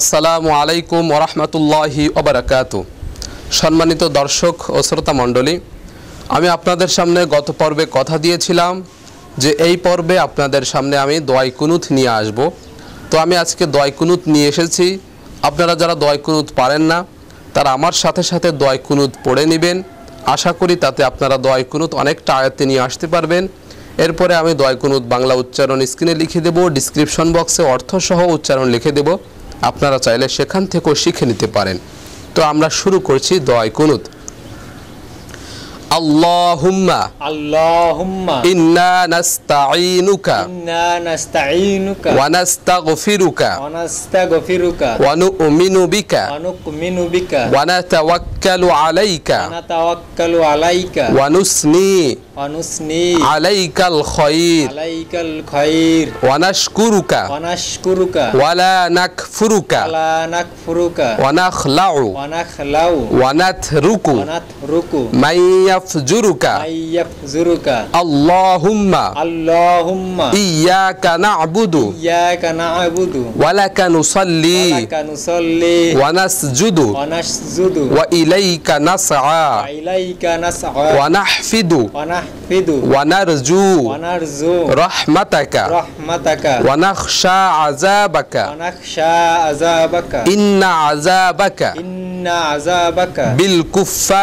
আসসালামু আলাইকুম ওরহমতুল্লাহি ওবরাকাত সম্মানিত দর্শক ও শ্রোতা মণ্ডলী আমি আপনাদের সামনে গত পর্বে কথা দিয়েছিলাম যে এই পর্বে আপনাদের সামনে আমি দোয়াই কুনুত নিয়ে আসব তো আমি আজকে দোয়াই কুনুত নিয়ে এসেছি আপনারা যারা দোয়াই কুনুত পারেন না তারা আমার সাথে সাথে দোয়াই কুনুত পড়ে নেবেন আশা করি তাতে আপনারা দোয়াই কুনুত অনেকটা আয়ত্তে নিয়ে আসতে পারবেন এরপরে আমি দোয়াই বাংলা উচ্চারণ স্ক্রিনে লিখে দেব ডিসক্রিপশন বক্সে অর্থসহ উচ্চারণ লিখে দেবো আপনারা চাইলে সেখান থেকেও শিখে নিতে পারেন তো আমরা শুরু করছি দোয়াই কুনুত اللهم اللهم إنا نستعينك إنا نستعينك ونستغفرك ونستغفرك ونؤمن بك ونؤمن بك ونتوكل عليك ونتوكل عليك ونثني ونثني عليك الخير عليك الخير ونشكرك ونشكرك ولا نكفرك ولا نكفرك ونخلع ونخلع ونترك ونترك من يفجرك يفجرك اللهم اللهم إياك نعبد إياك نعبد ولك نصلي ولك نصلي ونسجد ونسجد وإليك نسعى وإليك نسعى ونحفد ونحفد ونرجو ونرجو رحمتك رحمتك ونخشى عذابك ونخشى عذابك إن عذابك إن আশা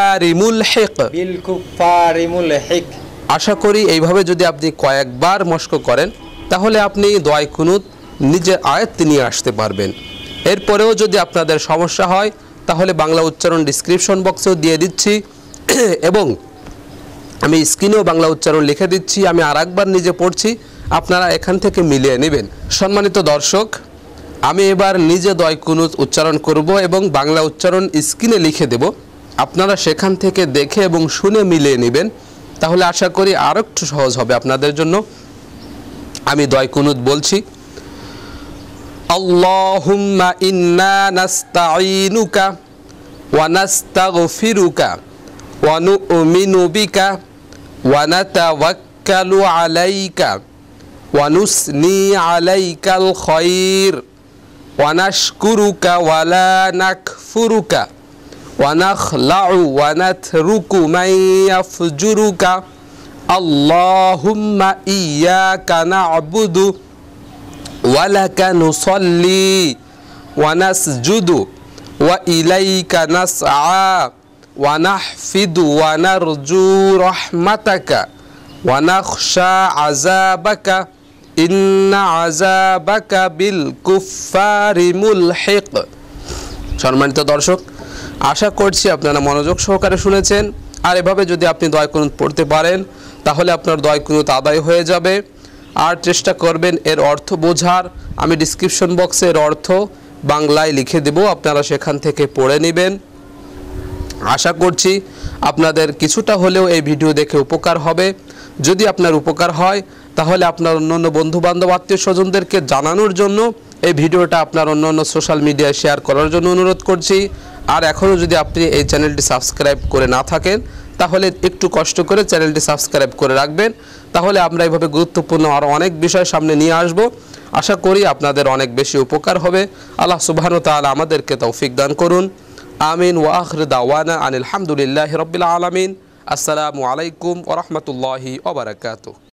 করি এইভাবে যদি আপনি কয়েকবার মস্ক করেন তাহলে আপনি দোয়াই কুনুত নিজের আয়ত্তে নিয়ে আসতে পারবেন এরপরেও যদি আপনাদের সমস্যা হয় তাহলে বাংলা উচ্চারণ ডিসক্রিপশন বক্সেও দিয়ে দিচ্ছি এবং আমি স্ক্রিনেও বাংলা উচ্চারণ লিখে দিচ্ছি আমি আর নিজে পড়ছি আপনারা এখান থেকে মিলিয়ে নেবেন সম্মানিত দর্শক আমি এবার নিজে দয় কুনুজ উচ্চারণ করব এবং বাংলা উচ্চারণ স্ক্রিনে লিখে দেব আপনারা সেখান থেকে দেখে এবং শুনে মিলিয়ে নেবেন তাহলে আশা করি আরও একটু সহজ হবে আপনাদের জন্য আমি দয় কুনুত বলছি আল্লাহুম্মা আলাইকা ওয়া আলাইকাল খায়র ونشكرك ولا نكفرك ونخلع ونترك من يفجرك اللهم إياك نعبد ولك نصلي ونسجد وإليك نسعى ونحفد ونرجو رحمتك ونخشى عذابك সম্মানিত দর্শক আশা করছি আপনারা মনোযোগ সহকারে শুনেছেন আর এভাবে যদি আপনি দয় কুনুত পড়তে পারেন তাহলে আপনার দয় কুনুত আদায় হয়ে যাবে আর চেষ্টা করবেন এর অর্থ বোঝার আমি ডিসক্রিপশন বক্সে এর অর্থ বাংলায় লিখে দেব আপনারা সেখান থেকে পড়ে নেবেন আশা করছি আপনাদের কিছুটা হলেও এই ভিডিও দেখে উপকার হবে যদি আপনার উপকার হয় তাহলে আপনার অন্যান্য বন্ধুবান্ধব আত্মীয় স্বজনদেরকে জানানোর জন্য এই ভিডিওটা আপনার অন্যান্য সোশ্যাল মিডিয়ায় শেয়ার করার জন্য অনুরোধ করছি আর এখনও যদি আপনি এই চ্যানেলটি সাবস্ক্রাইব করে না থাকেন তাহলে একটু কষ্ট করে চ্যানেলটি সাবস্ক্রাইব করে রাখবেন তাহলে আমরা এইভাবে গুরুত্বপূর্ণ আরও অনেক বিষয় সামনে নিয়ে আসব আশা করি আপনাদের অনেক বেশি উপকার হবে আল্লাহ সুবাহন তাল আমাদেরকে তৌফিক দান করুন আমিন ওয়াহর দাওয়ানা আনিল হামদুলিল্লাহ রবিল আলমিন আসসালামু আলাইকুম ওরহমতুল্লাহি ওবরাকাতু